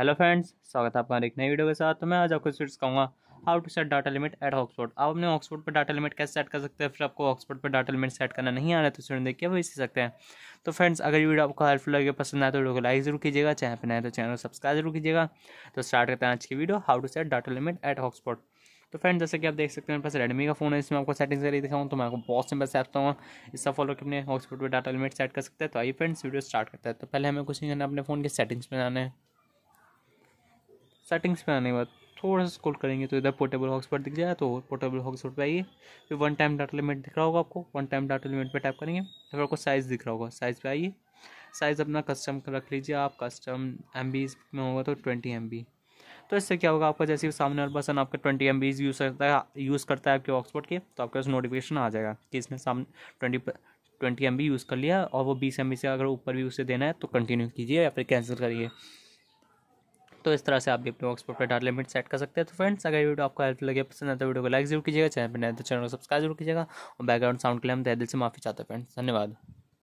hello friends स्वागत है आपका एक नई वीडियो के साथ तो मैं आज आपको फिर कहूँगा how to set data limit at Oxford आप अपने ऑक्सफोर्ड पर डाटा लिमिट कैसे सेट कर सकते हैं फिर आपको ऑक्सफोर्ड पर डाटा लिमिट सेट करना नहीं आ रहा है तो स्टूडेंट देखिए वही सीख सकते हैं तो फ्रेंड्स अगर ये वीडियो आपको हेल्पफुल लगे पसंद आए तो वीडियो को लाइक जरूर कीजिएगा चैनल पर नए तो चैनल सब्सक्राइब जरूर कीजिएगा तो स्टार्ट करते हैं आज की video how to set data limit at Oxford तो फ्रेंड जैसे कि आप देख सकते हैं मेरे पास रेडमी का फोन है इसमें आपको सेटिंग्स करके दिखाऊँ तो मैं आपको बहुत सिंपल से आता हूँ इसका फॉलो कि अपने हॉटस्पॉट पर डाटा लिमिट सेट कर सकते हैं तो आइए फ्रेंड्स वीडियो स्टार्ट करते हैं तो पहले हमें कुछ नहीं करना अपने फ़ोन के सेटिंग्स में जाना है सेटिंग्स पे आने के बाद थोड़ा सा स्कोल करेंगे तो इधर पोर्टेबल हॉटस्पॉट दिख जाए तो पोर्टेबल हॉटस्पॉट पे आइए फिर वन टाइम डाटा लिमिट दिख रहा होगा आपको वन टाइम डाटा लिमिट पे टाइप करेंगे फिर आपको साइज़ दिख रहा होगा साइज़ पे आइए साइज़ अपना कस्टम रख लीजिए आप कस्टम एम में होगा तो ट्वेंटी एम तो इससे क्या होगा आपका जैसे सामने वाला पर्सन आपका ट्वेंटी एम बीज यूज़ करता है यूज़ करता है आपके ऑक्सफोर्ड के तो आपके पास नोटिफिकेशन आ जाएगा कि इसने सामने ट्वेंटी ट्वेंटी एम यूज़ कर लिया और वो बीस एम से अगर ऊपर भी उसे देना है तो कंटिन्यू कीजिए या फिर कैंसिल करिए तो इस तरह से आप भी अपने वर्कस्पॉट पर डाटा लिमिट सेट कर सकते हैं तो फ्रेंड्स अगर वीडियो आपको हेल्प लगे पसंद आता तो वीडियो को लाइक जरूर कीजिएगा चैनल पर नए तो चैनल को सब्सक्राइब जरूर कीजिएगा और बैकग्राउंड साउंड के लिए हम तहदिल से माफ़ी चाहते हैं फ्रेंड्स धन्यवाद